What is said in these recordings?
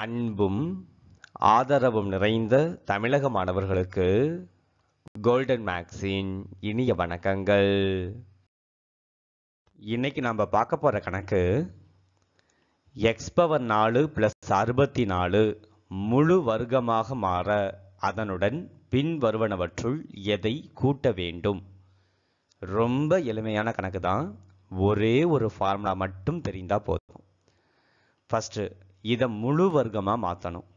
அன்பும் ஆதரவும் நிறைந்த தமிழக மாணவர்களுக்கு கோல்டன் மேக்ஸின் இனிய வணக்கங்கள் இன்னைக்கு நம்ம பார்க்க போகிற கணக்கு எக்ஸ் பவர் நாலு ப்ளஸ் அறுபத்தி நாலு முழு வர்க்கமாக மாற அதனுடன் பின்வருவனவற்றுள் எதை கூட்ட வேண்டும் ரொம்ப எளிமையான கணக்கு தான் ஒரே ஒரு ஃபார்முலா மட்டும் தெரிந்தால் போதும் ஃபஸ்ட்டு இதை முழு வர்க்கமாக மாற்றணும்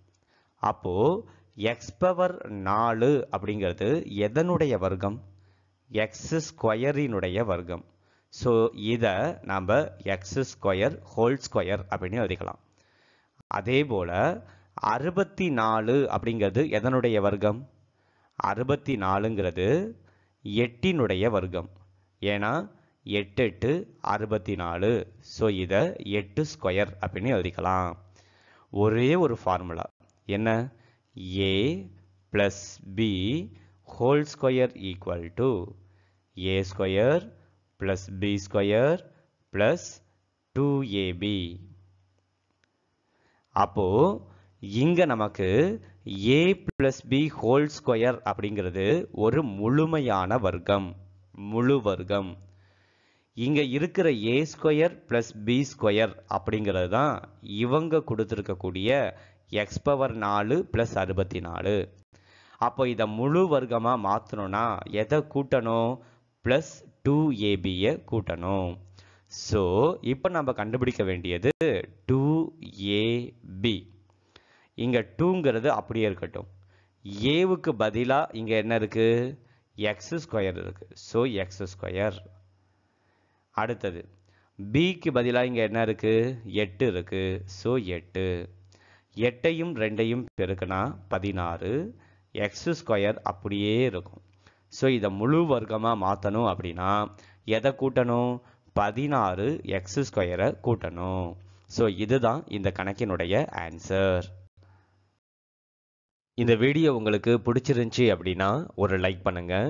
அப்போது எக்ஸ் பவர் நாலு அப்படிங்கிறது எதனுடைய வர்க்கம் எக்ஸ் ஸ்கொயரினுடைய வர்க்கம் ஸோ இதை நாம் எக்ஸ் ஸ்கொயர் ஹோல் ஸ்கொயர் அப்படின்னு எழுதிக்கலாம் அதே போல் அறுபத்தி நாலு அப்படிங்கிறது எதனுடைய வர்க்கம் அறுபத்தி நாலுங்கிறது எட்டினுடைய வர்க்கம் ஏன்னா எட்டு எட்டு அறுபத்தி நாலு ஸோ இதை எட்டு ஸ்கொயர் அப்படின்னு எழுதிக்கலாம் ஒரே ஒரு ஃபார்முலா என்ன A plus B whole square equal to A square plus B square plus two AB அப்போது இங்கே நமக்கு A plus B whole square அப்படிங்கிறது ஒரு முழுமையான வர்க்கம் முழு வர்க்கம் இங்கே இருக்கிற A square plus B square அப்படிங்கிறது தான் இவங்க கொடுத்துருக்கக்கூடிய எக்ஸ் பவர் நாலு ப்ளஸ் அறுபத்தி நாலு அப்போ இதை முழு வர்க்கமாக மாற்றணும்னா எதை கூட்டணும் ப்ளஸ் டூ ஏபியை கூட்டணும் ஸோ இப்போ நம்ம கண்டுபிடிக்க வேண்டியது டூ ஏபி இங்கே டூங்கிறது அப்படியே இருக்கட்டும் ஏவுக்கு பதிலாக இங்கே என்ன இருக்குது எக்ஸ் ஸ்கொயர் இருக்குது ஸோ எக்ஸ் ஸ்கொயர் அடுத்தது பிக்கு பதிலாக இங்கே என்ன இருக்குது எட்டு இருக்குது ஸோ எட்டு எட்டையும் ரெண்டையும் பெருக்குனா பதினாறு எக்ஸ் ஸ்கொயர் அப்படியே இருக்கும் ஸோ இதை முழு வர்க்கமாக மாற்றணும் அப்படின்னா எதை கூட்டணும் பதினாறு எக்ஸ் ஸ்கொயரை கூட்டணும் ஸோ இதுதான் இந்த கணக்கினுடைய ஆன்சர் இந்த வீடியோ உங்களுக்கு பிடிச்சிருந்துச்சி அப்படின்னா ஒரு லைக் பண்ணுங்கள்